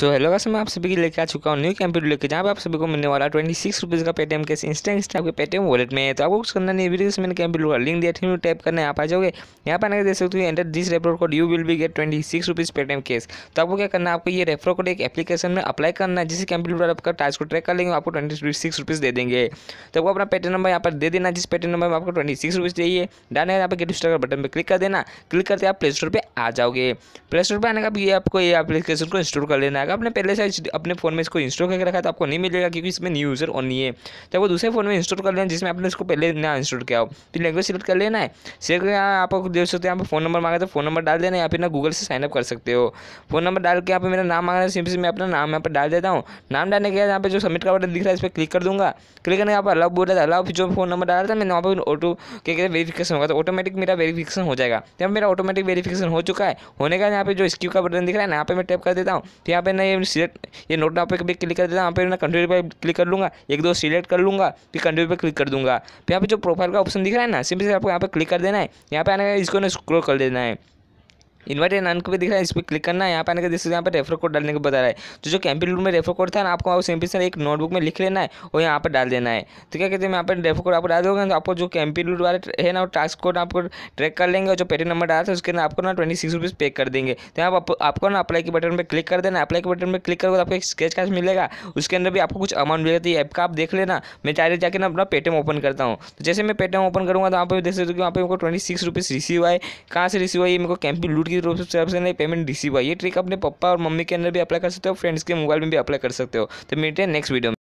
so hello वैसे मैं आप सभी के लेके आ चुका हूँ न्यू कंप्यूटर लेके जहाँ पे आप सभी को मिलने वाला ट्वेंटी सिक्स रुपीज़ का पेटीएम कैसे इंस्टेंट इंस्टा आपके पेटीएम वॉलेट में है तो आपको कुछ करना नहीं वीडियो मैंने कंप्यूटर का लिंक दिया थी टाइप करने आप आ जाओगे यहाँ पर आने देख सकते हो enter this refer code you will be get twenty six rupees Paytm cash तो आपको क्या करना है आपको ये रेफर कोड एक एप्लीकेशन में अप्लाई करना है जिससे कंप्यूटर आपका टाइच को ट्रैक कर लेंगे आपको ट्वेंटी सिक्स रुपीज़ दे देंगे तो आपको अपना पेटीएम नंबर यहाँ पर दे देना जिस पेटीएम नंबर में आपको ट्वेंटी सिक्स रुपीज़ चाहिए डाने यहाँ पर गेट स्टार बटन पर क्लिक कर देना क्लिक करते आप प्ले स्टोर पर आ जाओगे प्ले स्टोर पर आने का भी आपको ये एप्लीकेशन को इंस्टॉल कर लेना है जाएगा आपने पहले से अपने फ़ोन में इसको इंस्टॉल करके रखा था तो आपको नहीं मिलेगा क्योंकि इसमें न्यू यूज़र नहीं है तो वो दूसरे फ़ोन में इंस्टॉल कर लेना जिसमें आपने इसको पहले ना इंस्टॉल किया हो तो लैंग्वेज सेलेक्ट कर लेना है सिलेक्ट करके आप देख सकते हैं यहाँ पर फ़ोन नंबर मांगा तो फ़ोन नंबर डाल देना या फिर ना गूगल से साइनअप कर सकते हो फ़ोन नंबर डाल के यहाँ पर मेरा नाम मांगा है से मैं अपना नाम यहाँ पर डाल देता हूँ नाम डालने के बाद यहाँ पर जो सबमिट का बटन दिख रहा है इस पर क्लिक कर दूँगा क्लिक करने के यहाँ पर अलाउ बोल रहा था अलाउ जो फ़ोन नंबर डाला था मैंने वहाँ पर ऑटो के कहते वेरीफिकेशन होगा तो ऑटोमेटिक मेरा वेरीफिकेशन हो जाएगा तो मेरा ऑटोमेटिक वेरीफिकेशन हो चुका है होने का यहाँ पर जो स्क्यू का बटन दिख रहा है ना यहाँ पर मैं टैप कर देता हूँ तो यहाँ पे ना ये सिलेक्ट ये नोट डाउन पे कभी क्लिक कर देना यहाँ पे ना कंट्री पे क्लिक कर लूँगा एक दो सिलेक्ट कर लूँगा फिर कंट्री पे क्लिक कर दूँगा फिर यहाँ पे जो प्रोफाइल का ऑप्शन दिख रहा है ना सिंपल से आपको यहाँ पे क्लिक कर देना है यहाँ पे आने का इसको ना स्क्रोल कर देना है इन्वाइट एंड अन को भी दिख रहा है इस पर क्लिक करना है यहाँ पर आने के जिससे यहाँ पर रेफर कोड डालने को बता रहा है तो जो कैंपिल रूल में रेफर कोड था ना आपको सिंपल से एक नोटबुक में लिख लेना है और यहाँ पर डाल देना है तो क्या कहते हैं यहाँ पर रेफर कोड आपको डाल दोगे तो आपको जो कैंपिल रूल वाले है ना वो टास्क कोड आपको ट्रैक कर लेंगे और जो पेटी नंबर डाला था उसके ना आपको ना ट्वेंटी सिक्स रुपीज़ पे कर देंगे तो यहाँ आपको ना अप्लाई के बटन पर क्लिक कर देना अप्लाई के बटन पर क्लिक करोगे तो आपको एक स्केच कैश मिलेगा उसके अंदर भी आपको कुछ अमाउंट मिलेगा तो ये ऐप का आप देख लेना मैं डायरेक्ट जाकर ना अपना पेटीएम ओपन करता हूँ तो जैसे मैं पेटीएम ओपन करूँगा तो आप देख सकते हो कि वहाँ पर मेरे को ट्वेंटी सिक्स रुपीज़ रिसीव आए कहाँ से रिसीव आई मेरे को कैंपिल लूट की किसी रूप से आपसे नहीं पेमेंट रिसीव हुआ ये ट्रिक अपने पापा और मम्मी के अंदर भी अप्लाई कर सकते हो फ्रेंड्स के मोबाइल में भी अप्लाई कर सकते हो तो मिलते हैं नेक्स्ट वीडियो में